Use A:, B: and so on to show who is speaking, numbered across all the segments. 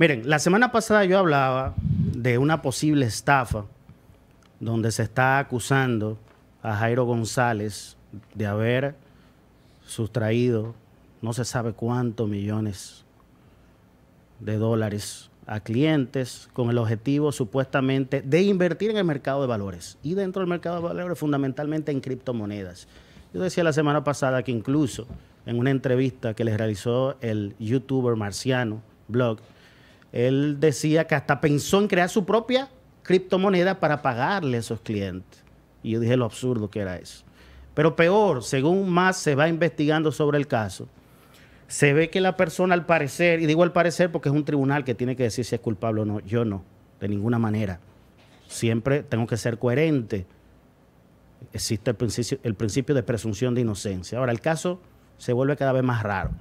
A: Miren, la semana pasada yo hablaba de una posible estafa donde se está acusando a Jairo González de haber sustraído no se sabe cuántos millones de dólares a clientes con el objetivo supuestamente de invertir en el mercado de valores y dentro del mercado de valores fundamentalmente en criptomonedas. Yo decía la semana pasada que incluso en una entrevista que les realizó el youtuber marciano Blog, él decía que hasta pensó en crear su propia criptomoneda para pagarle a esos clientes. Y yo dije lo absurdo que era eso. Pero peor, según más se va investigando sobre el caso, se ve que la persona al parecer, y digo al parecer porque es un tribunal que tiene que decir si es culpable o no, yo no, de ninguna manera. Siempre tengo que ser coherente. Existe el principio, el principio de presunción de inocencia. Ahora, el caso se vuelve cada vez más raro.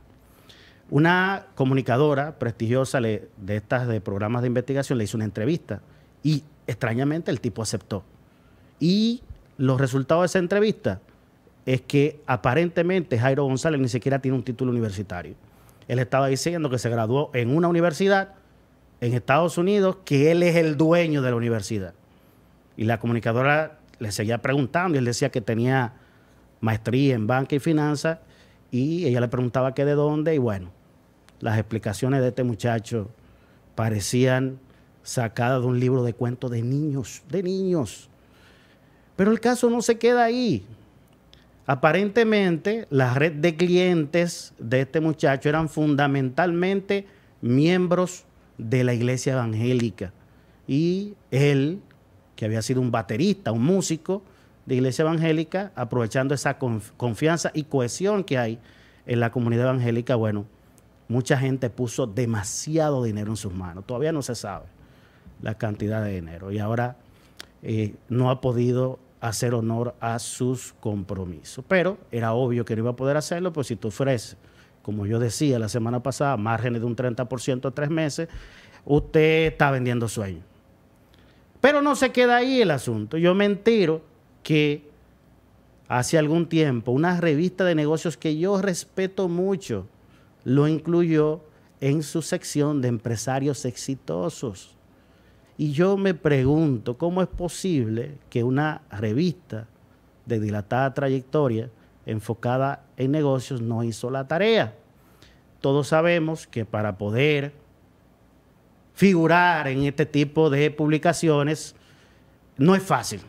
A: Una comunicadora prestigiosa de estas de programas de investigación le hizo una entrevista y extrañamente el tipo aceptó. Y los resultados de esa entrevista es que aparentemente Jairo González ni siquiera tiene un título universitario. Él estaba diciendo que se graduó en una universidad en Estados Unidos, que él es el dueño de la universidad. Y la comunicadora le seguía preguntando y él decía que tenía maestría en banca y finanzas y ella le preguntaba qué de dónde y bueno, las explicaciones de este muchacho parecían sacadas de un libro de cuentos de niños, de niños. Pero el caso no se queda ahí. Aparentemente, la red de clientes de este muchacho eran fundamentalmente miembros de la iglesia evangélica. Y él, que había sido un baterista, un músico de iglesia evangélica, aprovechando esa confianza y cohesión que hay en la comunidad evangélica, bueno, mucha gente puso demasiado dinero en sus manos. Todavía no se sabe la cantidad de dinero y ahora eh, no ha podido hacer honor a sus compromisos. Pero era obvio que no iba a poder hacerlo, pues si tú ofreces, como yo decía la semana pasada, márgenes de un 30% a tres meses, usted está vendiendo sueño. Pero no se queda ahí el asunto. Yo me entero que hace algún tiempo una revista de negocios que yo respeto mucho, lo incluyó en su sección de empresarios exitosos. Y yo me pregunto, ¿cómo es posible que una revista de dilatada trayectoria enfocada en negocios no hizo la tarea? Todos sabemos que para poder figurar en este tipo de publicaciones no es fácil.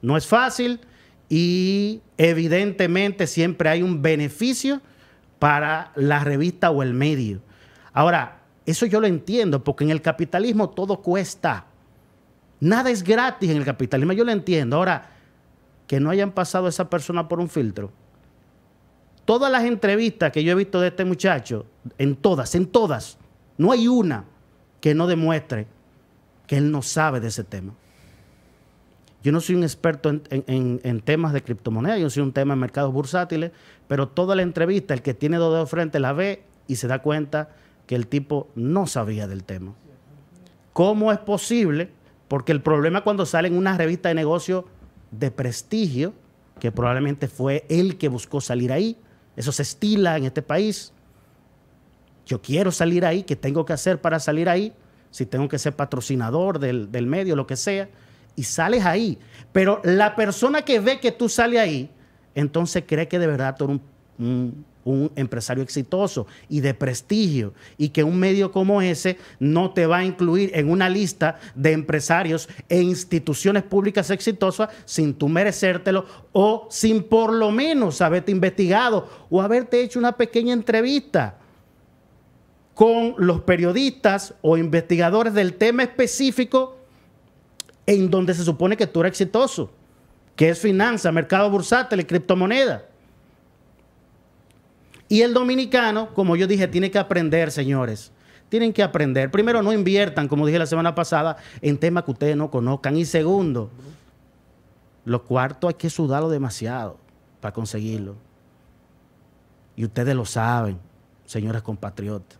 A: No es fácil y evidentemente siempre hay un beneficio para la revista o el medio. Ahora, eso yo lo entiendo, porque en el capitalismo todo cuesta. Nada es gratis en el capitalismo, yo lo entiendo. Ahora, que no hayan pasado esa persona por un filtro. Todas las entrevistas que yo he visto de este muchacho, en todas, en todas, no hay una que no demuestre que él no sabe de ese tema. Yo no soy un experto en, temas de criptomonedas, yo soy un tema de mercados bursátiles, pero toda la entrevista, el que tiene dos dedos frente la ve y se da cuenta que el tipo no sabía del tema. ¿Cómo es posible? Porque el problema cuando sale en una revista de negocio de prestigio, que probablemente fue él que buscó salir ahí, eso se estila en este país. Yo quiero salir ahí, ¿qué tengo que hacer para salir ahí? Si tengo que ser patrocinador del medio, lo que sea y sales ahí. Pero la persona que ve que tú sales ahí, entonces cree que de verdad tú eres un, empresario exitoso y de prestigio y que un medio como ese no te va a incluir en una lista de empresarios e instituciones públicas exitosas sin tú merecértelo o sin por lo menos haberte investigado o haberte hecho una pequeña entrevista con los periodistas o investigadores del tema específico en donde se supone que tú eres exitoso, que es finanza, mercado bursátil y criptomoneda. Y el dominicano, como yo dije, tiene que aprender, señores. Tienen que aprender. Primero, no inviertan, como dije la semana pasada, en temas que ustedes no conozcan. Y segundo, lo cuarto, hay que sudarlo demasiado para conseguirlo. Y ustedes lo saben, señores compatriotas.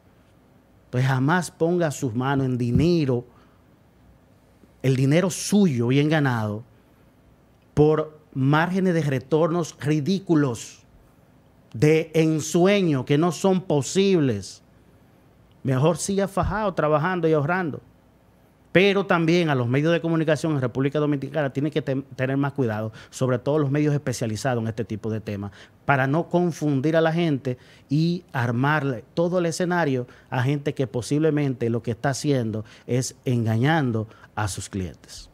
A: Entonces pues jamás ponga sus manos en dinero el dinero suyo bien ganado por márgenes de retornos ridículos, de ensueño que no son posibles. Mejor siga fajado trabajando y ahorrando pero también a los medios de comunicación en República Dominicana tienen que tener más cuidado, sobre todo los medios especializados en este tipo de temas, para no confundir a la gente y armarle todo el escenario a gente que posiblemente lo que está haciendo es engañando a sus clientes.